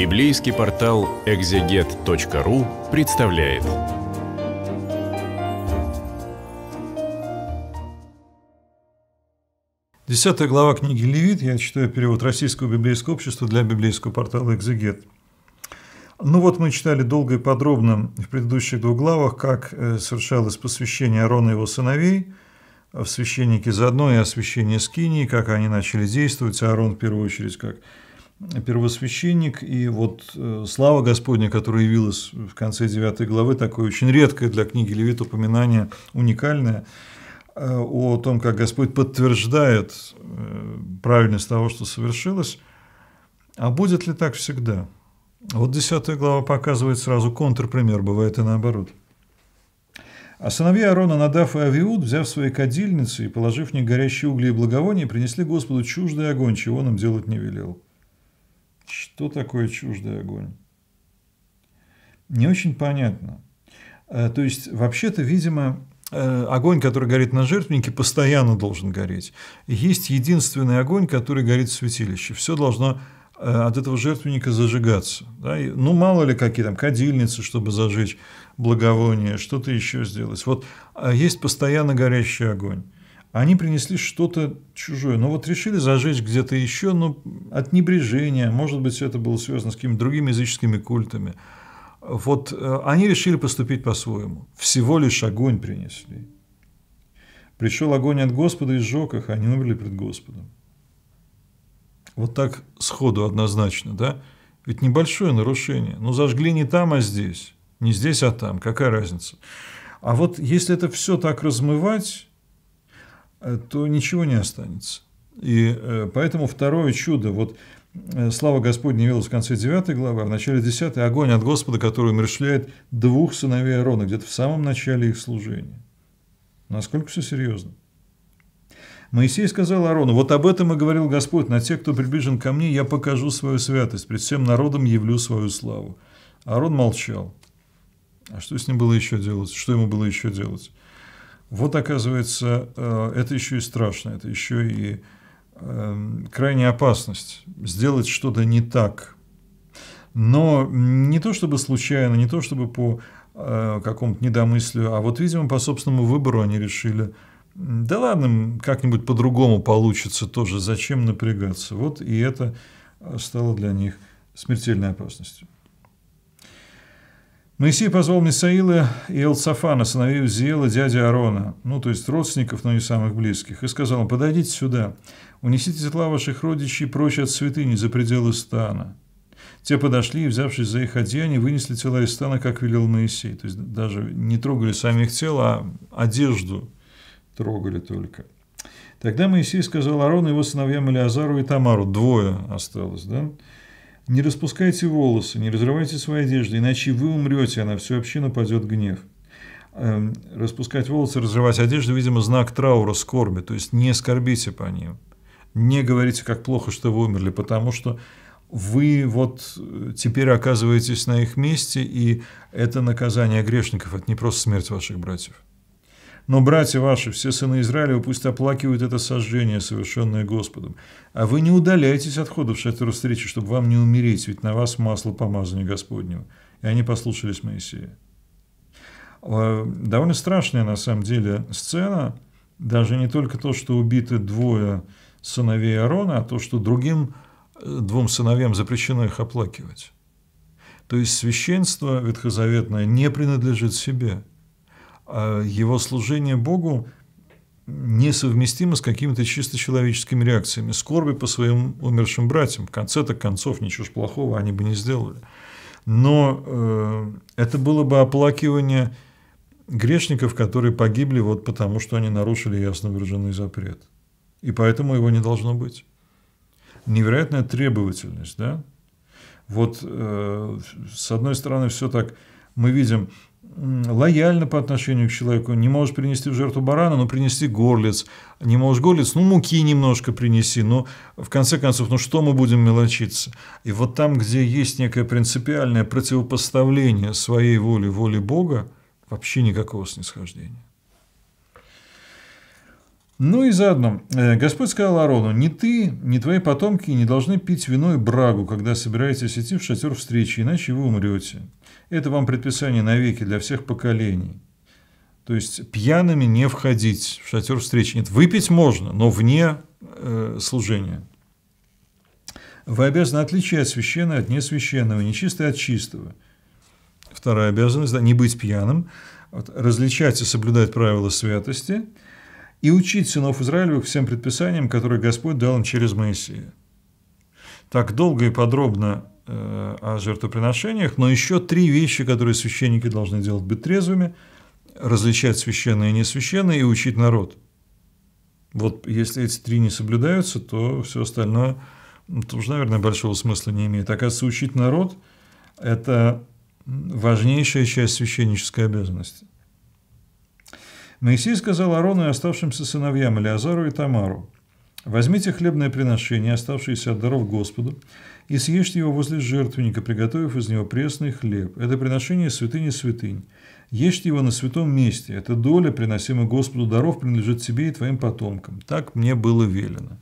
Библейский портал экзегет.ру представляет. Десятая глава книги Левит, я читаю перевод Российского библейского общества для библейского портала «Экзегет». Ну вот мы читали долго и подробно в предыдущих двух главах, как э, совершалось посвящение Аарона и его сыновей в священнике заодно и о Скинии, как они начали действовать, Аарон в первую очередь как первосвященник, и вот э, слава Господня, которая явилась в конце 9 главы, такое очень редкое для книги Левит упоминание, уникальное, э, о том, как Господь подтверждает э, правильность того, что совершилось. А будет ли так всегда? Вот 10 глава показывает сразу контрпример, бывает и наоборот. А сыновья Аарона, Надав и Авиуд, взяв свои кадильницы и положив в них горящие угли и благовония, принесли Господу чуждый огонь, чего он им делать не велел. Что такое чуждый огонь? Не очень понятно. Э, то есть, вообще-то, видимо, э, огонь, который горит на жертвеннике, постоянно должен гореть. Есть единственный огонь, который горит в святилище. Все должно э, от этого жертвенника зажигаться. Да? Ну, мало ли какие там кадильницы, чтобы зажечь благовоние, что-то еще сделать. Вот есть постоянно горящий огонь они принесли что-то чужое. Но ну, вот решили зажечь где-то еще, но ну, от небрежения, может быть, все это было связано с какими-то другими языческими культами. Вот э, они решили поступить по-своему. Всего лишь огонь принесли. Пришел огонь от Господа и сжег их, а они умерли пред Господом. Вот так сходу однозначно, да? Ведь небольшое нарушение. Но ну, зажгли не там, а здесь. Не здесь, а там. Какая разница? А вот если это все так размывать, Э, то ничего не останется. И э, поэтому второе чудо, вот э, слава Господня явилась в конце 9 главы, а в начале 10 огонь от Господа, который умерщвляет двух сыновей Аарона, где-то в самом начале их служения. Насколько все серьезно? Моисей сказал арону вот об этом и говорил Господь, на тех, кто приближен ко мне, я покажу свою святость, пред всем народом явлю свою славу. арон молчал. А что с ним было еще делать? Что ему было еще делать? Вот, оказывается, э, это еще и страшно, это еще и эм, крайняя опасность сделать что-то не так. Но не то чтобы случайно, не то чтобы по э, какому-то недомыслию, а вот, видимо, по собственному выбору они решили, да ладно, как-нибудь по-другому получится тоже, зачем напрягаться. Вот и это э, стало для них смертельной опасностью. Моисей позвал Мисаила и Элцафана, сыновей Узиела, дяди Арона, ну, то есть родственников, но не самых близких, и сказал, им подойдите сюда, унесите тела ваших родичей прочь от святыни за пределы стана. Те подошли и, взявшись за их одеяние, вынесли тела из стана, как велел Моисей. То есть даже не трогали самих тел, а одежду трогали только. Тогда Моисей сказал Арону, его сыновьям Элиазару и Тамару, двое осталось, да? Не распускайте волосы, не разрывайте свои одежды, иначе вы умрете, а на всю общину падет гнев. Эм, распускать волосы, разрывать одежду, видимо, знак траура, скорби, то есть не скорбите по ним. Не говорите, как плохо, что вы умерли, потому что вы вот э, теперь оказываетесь на их месте, и это наказание грешников, это не просто смерть ваших братьев. Но братья ваши, все сыны Израиля, пусть оплакивают это сожжение, совершенное Господом. А вы не удаляйтесь от хода в шатер встречи, чтобы вам не умереть, ведь на вас масло помазания Господнего». И они послушались Моисея. Э, довольно страшная, на самом деле, сцена. Даже не только то, что убиты двое сыновей Аарона, а то, что другим э, двум сыновьям запрещено их оплакивать. То есть священство ветхозаветное не принадлежит себе – а, его служение Богу несовместимо с какими-то чисто человеческими реакциями, скорби по своим умершим братьям. В конце-то концов ничего ж плохого они бы не сделали. Но э, это было бы оплакивание грешников, которые погибли вот потому, что они нарушили ясно выраженный запрет. И поэтому его не должно быть. Невероятная требовательность, да? Вот э, с одной стороны все так мы видим, лояльно по отношению к человеку. Не можешь принести в жертву барана, но принести горлиц. Не можешь горлиц, ну муки немножко принеси. Но ну, в конце концов, ну что мы будем мелочиться? И вот там, где есть некое принципиальное противопоставление своей воли воли Бога, вообще никакого снисхождения. Ну и заодно, э, Господь сказал Арону, «Не ты, ни твои потомки не должны пить вино и брагу, когда собираетесь идти в шатер встречи, иначе вы умрете. Это вам предписание навеки для всех поколений». То есть пьяными не входить в шатер встречи. Нет, выпить можно, но вне э, служения. Вы обязаны отличать священное от несвященного, нечистое от чистого. Вторая обязанность да, – не быть пьяным, вот, различать и соблюдать правила святости – и учить сынов Израилевых всем предписаниям, которые Господь дал им через Моисея. Так долго и подробно э, о жертвоприношениях, но еще три вещи, которые священники должны делать быть трезвыми, различать священное и несвященное и учить народ. Вот если эти три не соблюдаются, то все остальное ну, тоже, наверное, большого смысла не имеет. Оказывается, учить народ – это важнейшая часть священнической обязанности. Моисей сказал Арону и оставшимся сыновьям Элиазару и Тамару, «Возьмите хлебное приношение, оставшееся от даров Господу, и съешьте его возле жертвенника, приготовив из него пресный хлеб. Это приношение святыни святынь. Ешьте его на святом месте. Эта доля, приносимая Господу даров, принадлежит тебе и твоим потомкам. Так мне было велено».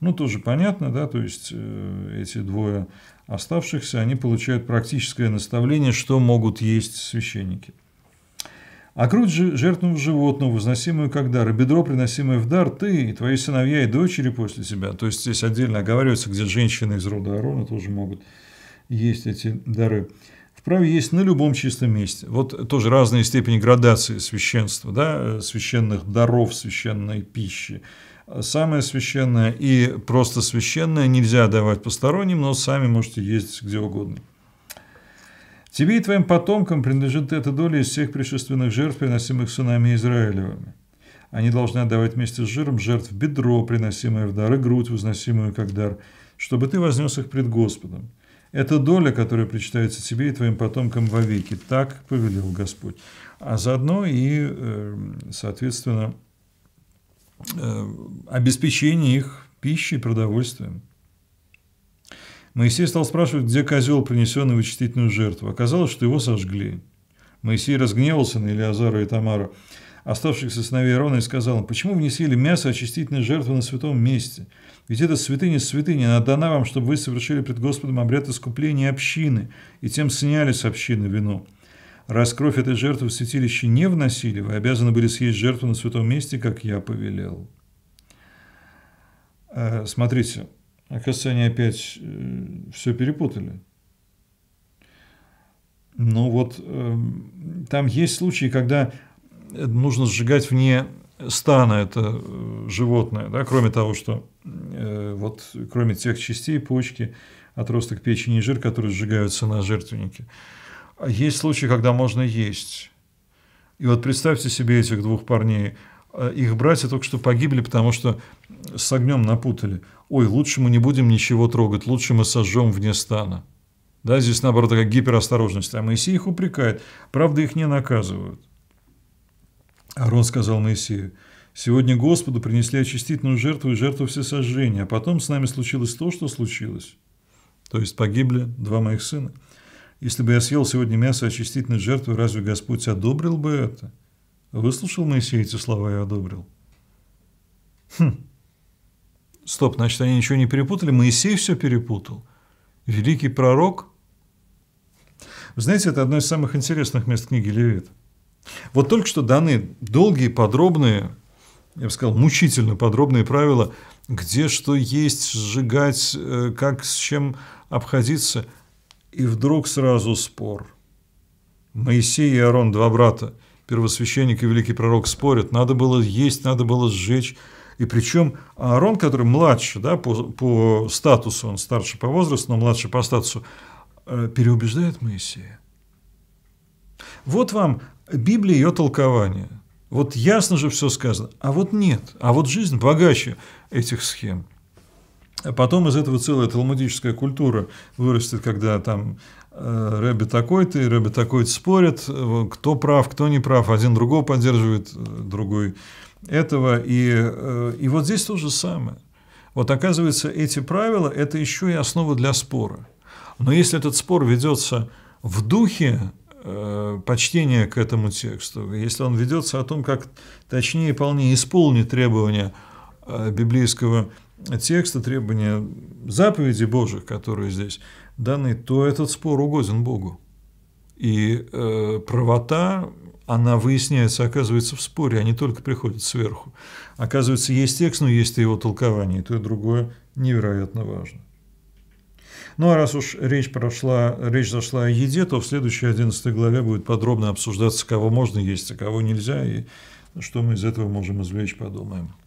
Ну, тоже понятно, да, то есть э, эти двое оставшихся, они получают практическое наставление, что могут есть священники. А грудь же жертвнув животного, возносимую как дар, и бедро, приносимое в дар, ты и твои сыновья и дочери после тебя. То есть здесь отдельно оговаривается, где женщины из рода арона тоже могут есть эти дары. Вправе есть на любом чистом месте. Вот тоже разные степени градации священства, да, священных даров, священной пищи. Самое священное и просто священное нельзя давать посторонним, но сами можете есть где угодно. Тебе и твоим потомкам принадлежит эта доля из всех пришественных жертв, приносимых сынами Израилевыми. Они должны отдавать вместе с жиром жертв бедро, приносимое в дар, и грудь, возносимую как дар, чтобы ты вознес их пред Господом. Это доля, которая причитается тебе и твоим потомкам вовеки. Так повелел Господь. А заодно и, эм, соответственно, эм, обеспечение их пищей, и продовольствием. Моисей стал спрашивать, где козел, принесенный в учтительную жертву. Оказалось, что его сожгли. Моисей разгневался на Илиазара и Тамару, оставшихся сыновей Аарона, и сказал, им: «Почему вы не съели мясо очистительной жертвы на святом месте? Ведь это святыня святыни, она дана вам, чтобы вы совершили пред Господом обряд искупления общины, и тем сняли с общины вино. Раз кровь этой жертвы в святилище не вносили, вы обязаны были съесть жертву на святом месте, как я повелел». Э, смотрите, Оказывается, они опять э, все перепутали. Ну вот, эм, там есть случаи, когда э, нужно сжигать вне стана это э, животное, да, кроме того, что вот кроме тех частей почки, отросток печени и жир, которые сжигаются на жертвеннике. А есть случаи, когда можно есть. И вот представьте себе этих двух парней. Их братья только что погибли, потому что с огнем напутали. Ой, лучше мы не будем ничего трогать, лучше мы сожжем вне стана. Да, здесь, наоборот, такая гиперосторожность. А Моисей их упрекает. Правда, их не наказывают. Арон сказал Моисею, «Сегодня Господу принесли очистительную жертву и жертву всесожжения, а потом с нами случилось то, что случилось. То есть погибли два моих сына. Если бы я съел сегодня мясо очистительной жертвы, разве Господь одобрил бы это?» Выслушал Моисей эти слова и одобрил. Хм, Стоп, значит, они ничего не перепутали? Моисей все перепутал. Великий пророк? Вы знаете, это одно из самых интересных мест книги Левит. Вот только что даны долгие, подробные, я бы сказал, мучительно подробные правила, где что есть, сжигать, э, как с чем обходиться. И вдруг сразу спор. Моисей и Аарон, два брата, первосвященник и великий пророк, спорят. Надо было есть, надо было сжечь. И причем Аарон, который младше да, по, по статусу, он старше по возрасту, но младше по статусу, э, переубеждает Моисея. Вот вам Библия и ее толкование. Вот ясно же все сказано. А вот нет. А вот жизнь богаче этих схем. А потом из этого целая талмудическая культура вырастет, когда там Э, Рэбби такой-то, и Рэбби такой-то спорят, э, кто прав, кто не прав, один другого поддерживает, э, другой этого. И, и вот здесь то же самое. Вот оказывается, эти правила – это еще и основа для спора. Но если этот спор ведется в духе почтения к этому тексту, если он ведется о том, как точнее и полнее исполнить требования – Э, библейского текста, требования заповеди Божьих, которые здесь даны, то этот спор угоден Богу. И э, правота, она выясняется, оказывается, в споре, а не только приходит сверху. Оказывается, есть текст, но есть и его толкование, и то, и другое невероятно важно. Ну а раз уж речь, прошла, речь зашла о еде, то в следующей 11 главе будет подробно обсуждаться, кого можно есть, а кого нельзя, и что мы из этого можем извлечь, подумаем.